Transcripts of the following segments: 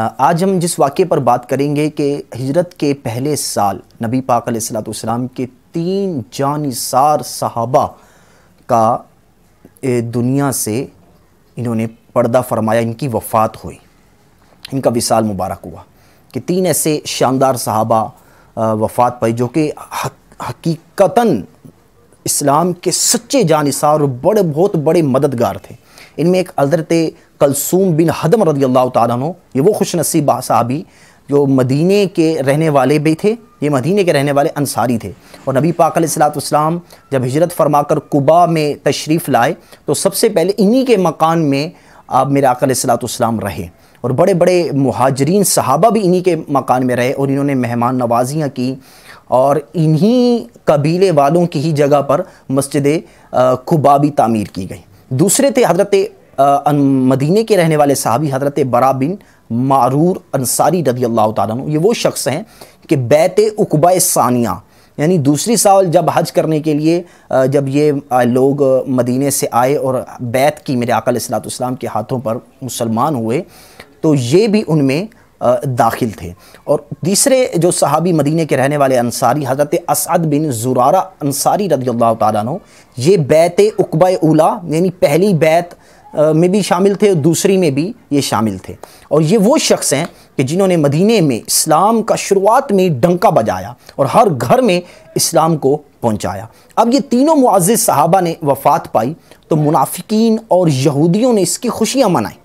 आज हम जिस वाक़े पर बात करेंगे कि हिजरत के पहले साल नबी पाक सलाम के तीन जानसार सहाबा का दुनिया से इन्होंने पर्दा फरमाया इनकी वफ़ात हुई इनका विशाल मुबारक हुआ कि तीन ऐसे शानदार सहाबा वफ़ात पाई जो कि हकीकता इस्लाम के सच्चे जानसार और बड़े बहुत बड़े मददगार थे इनमें एक हज़रत कलसूम बिन हदम रदी अल्लाह तु ये वो खुश नसीब साहबी जो मदीने के रहने वाले भी थे ये मदीने के रहने वाले अंसारी थे और नबी पाक सलाम जब हिजरत फरमाकर कुबा में तशरीफ़ लाए तो सबसे पहले इन्हीं के मकान में आप मेरा रहे और बड़े बड़े महाजरीन सहाबा भी इन्हीं के मकान में रहे और इन्होंने मेहमान नवाजियाँ की और इन्हीं कबीले वालों की ही जगह पर मस्जिद खुबा भी तामीर की गई दूसरे थे हज़रत मदीने के रहने वाले साहबी हज़रत बरा बिन मारूर अंसारी रदी अल्लाह तु ये वो शख्स हैं कि बैत उकबा सानिया यानी दूसरी साल जब हज करने के लिए जब ये लोग मदीने से आए और बैत की मेरे अकल इस्लाम के हाथों पर मुसलमान हुए तो ये भी उनमें दाखिल थे और तीसरे जो सहाबी मदीने के रहने वाले अंसारी हज़रत असद बिन जुरारा अंसारी रदी अल्लाह तु ये बैत उकबा उला यानी पहली बैत में भी शामिल थे और दूसरी में भी ये शामिल थे और ये वो शख्स हैं कि जिन्होंने मदीने में इस्लाम का शुरुआत में डंका बजाया और हर घर में इस्लाम को पहुंचाया अब ये तीनों मुआज़ साहबा ने वफ़ात पाई तो मुनाफिकीन और यहूदियों ने इसकी खुशियाँ मनाई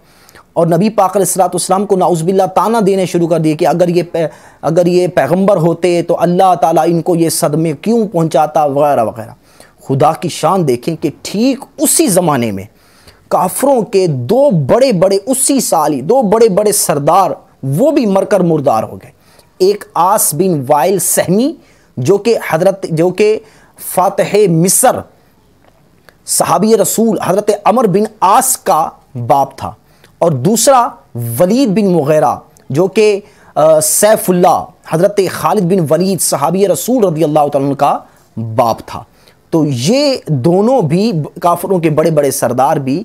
और नबी पाक उसम को नाउज़बिल्ला ताना देने शुरू कर दिए कि अगर ये अगर ये पैगम्बर होते तो अल्लाह ताली इनको ये सदमे क्यों पहुँचाता वगैरह वगैरह खुदा की शान देखें कि ठीक उसी ज़माने में काफरों के दो बड़े बड़े उसी साल ही दो बड़े बड़े सरदार वो भी मरकर मुर्दार हो गए एक आस बिन वाइल सहमी जो कि हजरत जो कि फ़ातह मिसर सहाबी रसूल हजरत अमर बिन आस का बाप था और दूसरा वलीद बिन मुगैरा जो कि सैफुल्ला हज़रत खालिद बिन वलीद सहाबी रसूल रदी अल्लाह का बाप था तो ये दोनों भी काफरों के बड़े बड़े सरदार भी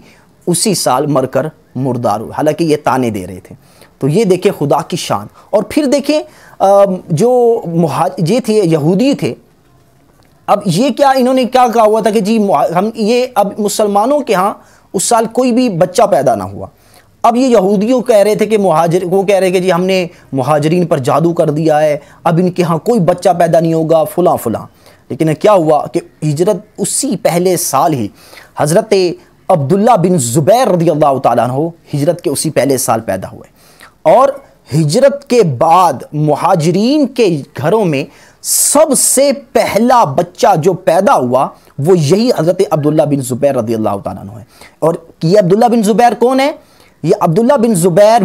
उसी साल मरकर मुर्दार हुए हालांकि ये ताने दे रहे थे तो ये देखें खुदा की शान और फिर देखें जो ये थे यहूदी थे अब ये क्या इन्होंने क्या कहा हुआ था कि जी हम ये अब मुसलमानों के यहाँ उस साल कोई भी बच्चा पैदा ना हुआ अब ये यहूदियों कह रहे थे कि मुहाजर वो कह रहे कि जी हमने महाजरीन पर जादू कर दिया है अब इनके यहाँ कोई बच्चा पैदा नहीं होगा फुला फुला लेकिन क्या हुआ कि हिजरत उसी पहले साल ही हज़रत अब्दुल्ला बिन ज़ुबैर रदी अल्लाह तु हिजरत के उसी पहले साल पैदा हुए और हिजरत के बाद महाजरीन के घरों में सबसे पहला बच्चा जो पैदा हुआ वो यही हज़रत अब्दुल्ला बिन ज़ुबैर रदी अल्लाह तु है और ये अब्दुल्ला बिन ज़ुबैर कौन है ये अब्दुल्ला बिन ज़ुबैर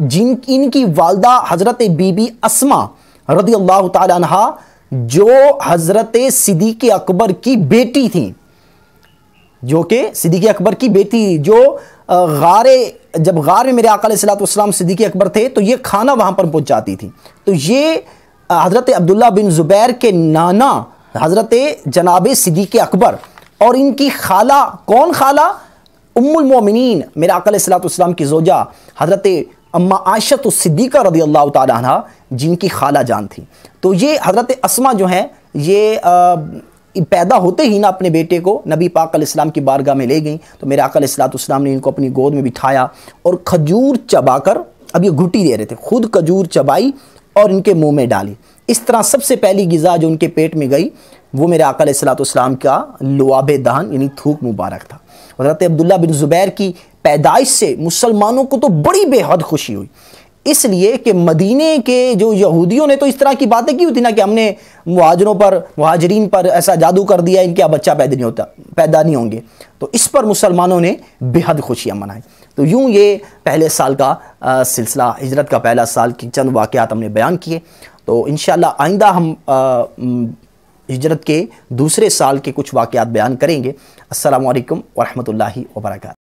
जिन इनकी वालदा हज़रत बीबी असमा रदी अल्लाह तहा जो हज़रत सिद्दीक अकबर की बेटी थी जो कि सिद्दीक अकबर की बेटी जो गारे जब गार में मेरे आकल सलाम सिद्दीक अकबर थे तो ये खाना वहाँ पर जाती थी तो ये हज़रत अब्दुल्ला बिन ज़ुबैर के नाना हज़रत जनाब सिद्दीक अकबर और इनकी खाला कौन खाला मोमिनीन मेरा अकल की जोजा हज़रत अम्मा आशत तो सिद्दीक़ा रदी अल्लाह तह जिनकी खाला जान थी तो ये हज़रत असमा जो हैं ये आ, पैदा होते ही ना अपने बेटे को नबी पाक इस्लाम की बारगाह में ले गई तो मेरा अकल सलाम ने इनको अपनी गोद में बिठाया और खजूर चबाकर अब ये घुटी दे रहे थे खुद खजूर चबाई और इनके मुंह में डाली इस तरह सबसे पहली गज़ा जो उनके पेट में गई वो मेरे आकल सलाम का लुआब दहन यानी थूक मुबारक था हज़रत अब्दुल्ला बिन ज़ुबैर की पैदाइश से मुसलमानों को तो बड़ी बेहद खुशी हुई इसलिए कि मदीने के जो यहूदियों ने तो इस तरह की बातें की हुई थी ना कि हमने मुहाजरों पर महाजरीन पर ऐसा जादू कर दिया इनके बच्चा पैदा नहीं होता पैदा नहीं होंगे तो इस पर मुसलमानों ने बेहद खुशियाँ मनाई तो यूँ ये पहले साल का सिलसिला हजरत का पहला साल की चंद वाक़ात हमने बयान किए तो इन आइंदा हम हजरत के दूसरे साल के कुछ वाक़ात बयान करेंगे असलकम वरहमल वर्क